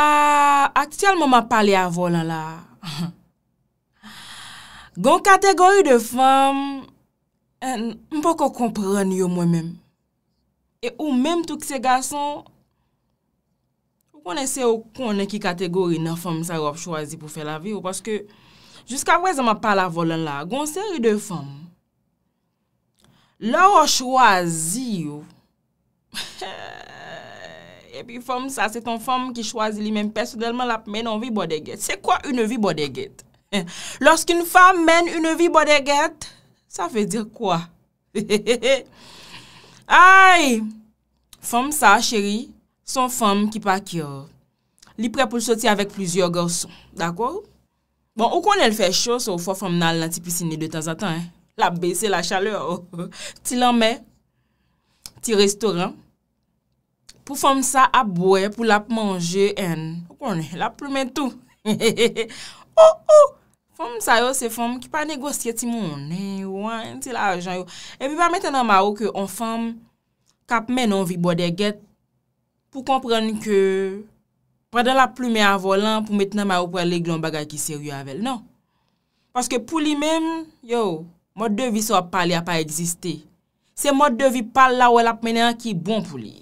A, aktiyalman ma pale a volan la. Gon kategori de fèm, euh, mpo ko kompran yo mwen mèm. E ou mèm touk se gason, wè mwen se yo konen ki kategori nan fèm sa yo wop chwazi pou fè la vi yo. Paske, jiska wè zan ma pale a volan la, gon seri de fèm, lò wop chwazi yo, he, E pi fòm sa, se ton fòm ki chwazi li men perso delman la men an vi bodeget. Se kwa une vi bodeget? Lorsk yon fòm men yon vi bodeget, sa fe dir kwa? Ay! Fòm sa, chéri, son fòm ki pa kyor. Li pre pou soti avèk plouzyor gorson. D'akwou? Bon, ou kon el fè chòs ou fòm nan lantipi sine de tazatan. La bese la chale ou. Ti lamè, ti restoran. pou fòm sa ap boye pou lap manje en, la plume tout. Oh, oh. Fòm sa yo, se fòm ki pa negosye ti mounen, ti la ajan yo. E bi ba meten nan ma ou ke on fòm, kap menon vi bo de get, pou kompren ke, preden la plume avolan, pou meten nan ma ou prele glon bagay ki ser yo avel. Non. Paske pou li men, yo, mod de vi so ap pale a pa egziste. Se mod de vi pale la wè lap menen an ki bon pou li.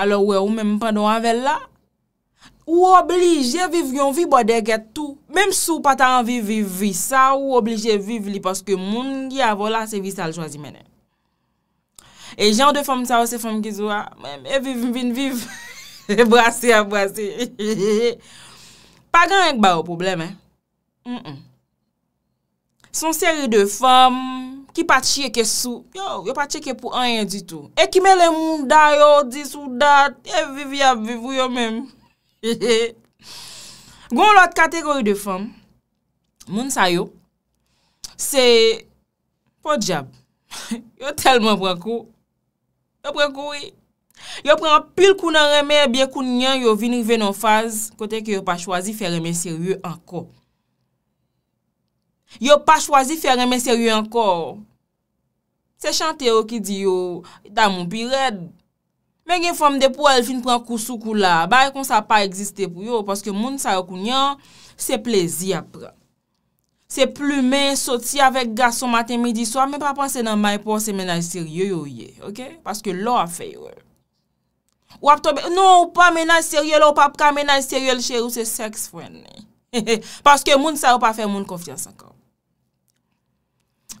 alò wè wè ou mè mpando anvel la, ou oblige viv yon vi bo deket tou, mèm sou patan vi, vi sa ou oblige viv li, paske moun di avola se vi sal jwazi mènen. E jan ou de fòm sa ou se fòm ki zwa, mèm e viv mbin viv, e brase a brase. Pa gen yon gba ou poublem, son seri de fòm, ki pat che ke sou, yo, yo pat che ke pou anye di tou, e ki me le mou da yo, di sou da, e vivi a vivi yo men. Gon lout kategori de fèm, moun sa yo, se, pot jab, yo telman pran kou, yo pran kou yi, yo pran pil kou nan remè, biè kou nyan yo vinir venon faz, kote ki yo pa chwazi fè remè seryè anko. Yo pa chwazi fè reme seryo ankor. Se chante yo ki di yo, da moun pi red. Men gen fòm de pou el fin pran kousou kou la, bay e kon sa pa egziste pou yo, paske moun sa yo kou nyan, se plezi apre. Se plume, soti avèk gaso maten midi so, men pa panse nan maypò se menaj seryo yo ye, ok? Paske lo a fè yo. Non, ou pa menaj seryo yo, ou pa pa menaj seryo yo, chèrou se seks fò ennen. Paske moun sa yo pa fè moun konfians akor.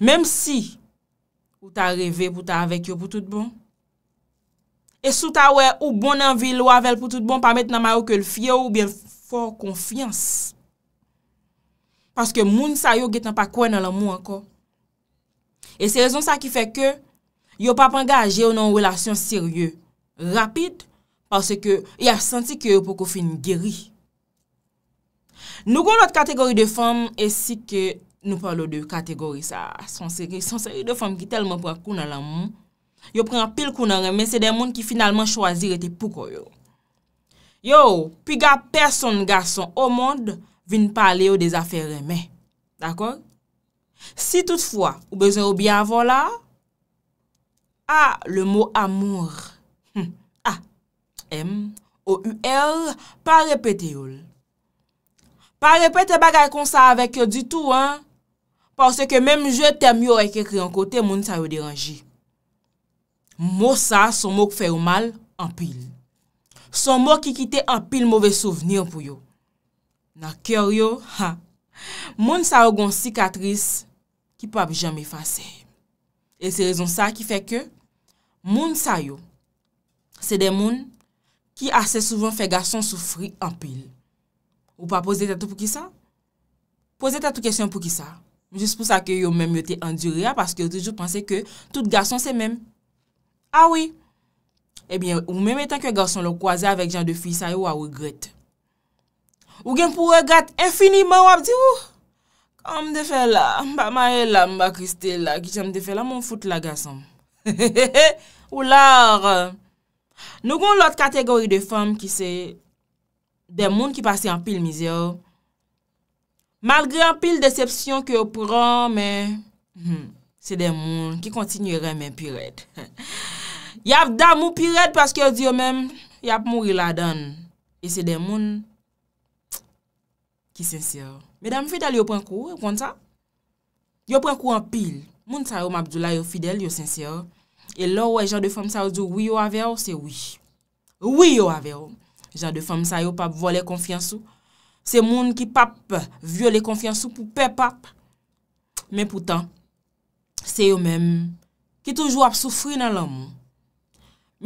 Mem si ou ta revè pou ta avek yo pou tout bon. E sou ta wè ou bon an vil ou avèl pou tout bon pa met nan ma ou ke l fye ou bè l for konfians. Paske moun sa yo getan pa kwen nan la mou anko. E se rezon sa ki fè ke yo pa panga aje ou nan wèlasyon sirye rapide paske y a senti ki yo pou kofi n geri. Nou kon not kategori de fèm esi ke Nou parlou de kategori sa. Sonseri, sonseri de fom ki telman pran kou nan la moun. Yo pran pil kou nan reme, se den moun ki finalman chwazir ete pou kou yo. Yo, pi ga person gason o moun, vin pale yo de zafere reme. D'akor? Si toutfwa, ou bezon ou biyavon la, a, le mou amour, a, m, ou u, r, pa repete yo l. Pa repete bagay kon sa avek yo di tou an, Parse ke menm je tem yo ek ekri an kote moun sa yo deranji. Mou sa son mou k fè yo mal an pil. Son mou ki kite an pil mouve souvni an pou yo. Na kèr yo, ha. Moun sa yo goun sikatris ki pwab jame fase. E se rezon sa ki fè ke moun sa yo se de moun ki asè souvan fè gason soufri an pil. Ou pa pose tato pou ki sa? Pose tato kèsyon pou ki sa? Jist pou sa ke yo mèm yo te endur ya, paske yo toujou panse ke tout garson se mèm. A wè. E bè, ou mèm etan ke garson lo kwaze avèk jan de fisa yo a wè gret. Ou gen pou wè gat, enfini mè wap di wou. Kwa m de fè la, m pa ma el la, m pa kristel la, ki chan m de fè la, m m foute la garson. He he he he, ou la ar. Nou kon lòt kategori de fèm ki se, de moun ki pase an pil mizè yo, Malgre an pil decepsyon ki yo pran, men, hmm, se den moun ki kontinye remen piret. Ya ap dam ou piret paske yo diyo men, ya ap mouri la dan. E se den moun ki sensyor. Medan mou fidel yo pran kou, yo pran kou an pil. Moun sa yo mabdoula yo fidel, yo sensyor. E lor wè jen de fòm sa yo dò wè yo avè ou, se wè wè yo avè ou. Jen de fòm sa yo pap vole konfiansou, Se moun ki pap viole konfiansou pou pepap. Men poutan, se yo menm ki toujou ap soufri nan la moun.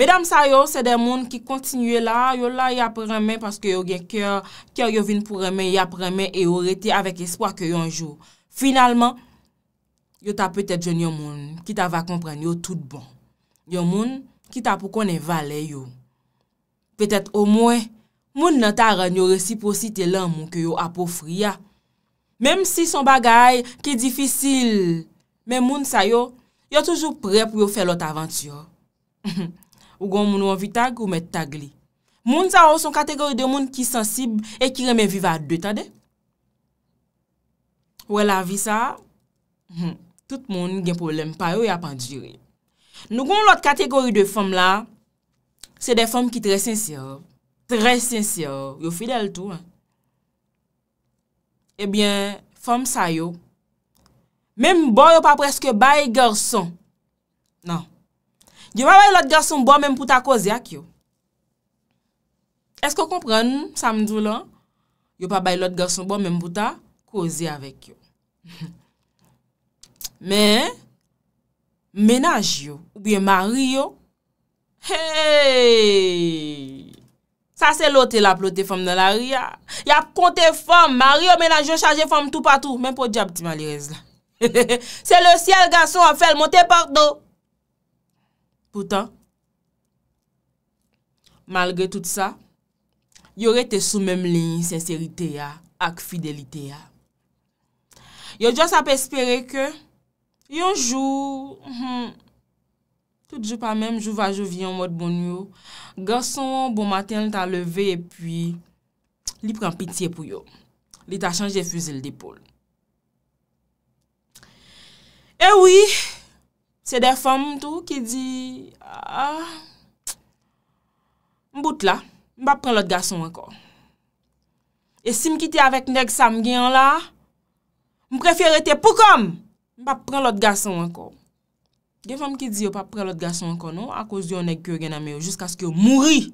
Medan sa yo, se de moun ki kontinuye la, yo la ya premen paske yo gen kèr, kèr yo vin pou remen ya premen e yo rete avèk espoa kè yo anjou. Finalman, yo ta pètèd jen yo moun ki ta va kompren yo tout bon. Yo moun ki ta pou konen vale yo. Pètèd o mwen, Moun nan ta ranyo resiposite lan moun ke yo apofri ya. Mem si son bagay ki difisil, men moun sa yo, yo toujou pre pou yo fe lot avanti yo. Ou goun moun wan vitag ou met tagli. Moun sa yo son kategori de moun ki sensib e ki reme viva de ta de. Ou e la vi sa, tout moun gen problem pa yo ya pandjiri. Nou goun lot kategori de fom la, se de fom ki tre sensi yo. Tre sensi yo. Eh yo fidel tou. E byen, fom sa yo. Mem bon non. yo pa preske bayi gerson. Nan. Yo pa bayi lot gerson bon menm pou ta kozi ak yo. Esko kompren, samdou lan? Yo pa bayi lot gerson bon menm pou ta kozi avèk yo. Men, menaj yo. Ou byen mari yo. Hey! Hey! Sa se lote la plote fom nan la ria. Ya p konte fom, ma rio mena jyo chaje fom tou patou, men pou diap ti mali rez la. Se le siel gason an fel, mote part do. Poutan, malgre tout sa, yo rete sou menm li, sincerite ya, ak fidelite ya. Yo jyo sape espere ke, yon jou, mhm, Tout jou pa mèm, jou va jou viyon mwot bon yon. Gason, bon matin, l t'a leve, e pi, li pran pitiye pou yon. Li t'a chanj de fuzil d'ipol. E wii, se de fòm mtou ki di, ah, m bout la, m pa pran lot gason ankor. E si m kite avèk neg sam gen an la, m prefere te pou kom, m pa pran lot gason ankor. Gen fam ki di yo pa prelot gason konon a kouz di yo nek kyo gen a meyo Jusk as ki yo mouri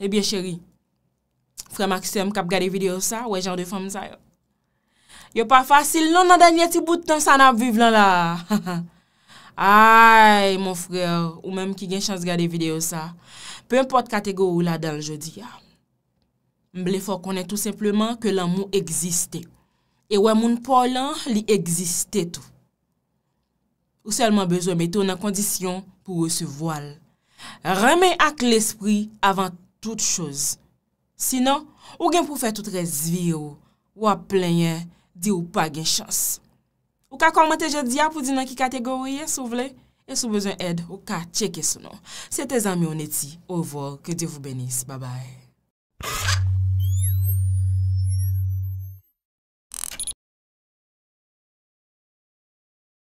Ebyen eh cheri Frè Maxime kap gade video sa Ou e jan de fam zay yo Yo pa fasil non nan danye ti boutan sa nan vive lan la Ayy mon frè Ou menm ki gen chans gade video sa Pe yon pot kate go ou la dan jodi ya ah. Mble fok konen tout simplement ke lan moun egziste E wè moun polan li egziste tou Ou selman bezon metou nan kondisyon pou ou se voal. Remen ak l'espri avan tout chouz. Sinan, ou gen pou fè tout resvi ou, ou ap plenye, di ou pa gen chans. Ou ka komante jè di ap ou di nan ki kategori, sou vle, e sou bezon ed ou ka cheke sou nan. Sète zami ou neti, ouvo, kètevou benis, babay.